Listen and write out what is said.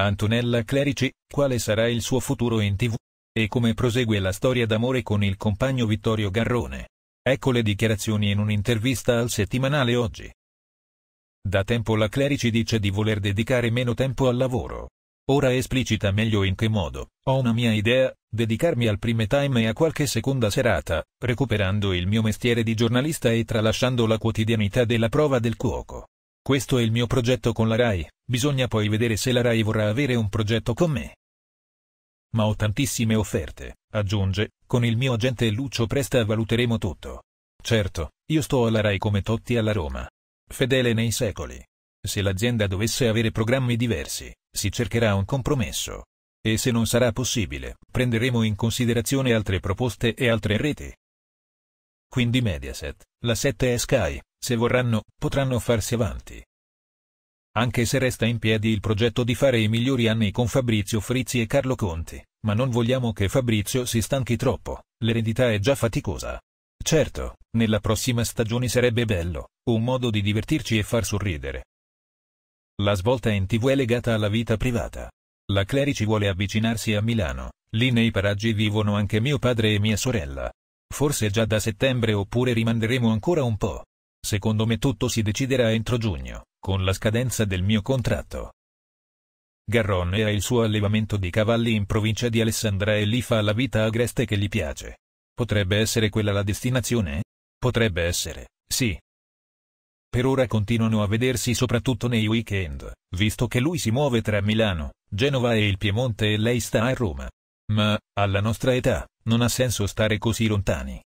Antonella Clerici, quale sarà il suo futuro in tv? E come prosegue la storia d'amore con il compagno Vittorio Garrone? Ecco le dichiarazioni in un'intervista al settimanale Oggi. Da tempo la Clerici dice di voler dedicare meno tempo al lavoro. Ora esplicita meglio in che modo, ho una mia idea, dedicarmi al prime time e a qualche seconda serata, recuperando il mio mestiere di giornalista e tralasciando la quotidianità della prova del cuoco. Questo è il mio progetto con la RAI, bisogna poi vedere se la RAI vorrà avere un progetto con me. Ma ho tantissime offerte, aggiunge, con il mio agente Lucio Presta valuteremo tutto. Certo, io sto alla RAI come Totti alla Roma. Fedele nei secoli. Se l'azienda dovesse avere programmi diversi, si cercherà un compromesso. E se non sarà possibile, prenderemo in considerazione altre proposte e altre reti quindi Mediaset, la 7 e Sky, se vorranno, potranno farsi avanti. Anche se resta in piedi il progetto di fare i migliori anni con Fabrizio Frizzi e Carlo Conti, ma non vogliamo che Fabrizio si stanchi troppo, l'eredità è già faticosa. Certo, nella prossima stagione sarebbe bello, un modo di divertirci e far sorridere. La svolta in tv è legata alla vita privata. La Clerici vuole avvicinarsi a Milano, lì nei paraggi vivono anche mio padre e mia sorella. Forse già da settembre oppure rimanderemo ancora un po'. Secondo me tutto si deciderà entro giugno, con la scadenza del mio contratto. Garrone ha il suo allevamento di cavalli in provincia di Alessandra e lì fa la vita agreste che gli piace. Potrebbe essere quella la destinazione? Potrebbe essere, sì. Per ora continuano a vedersi soprattutto nei weekend, visto che lui si muove tra Milano, Genova e il Piemonte e lei sta a Roma. Ma, alla nostra età, non ha senso stare così lontani.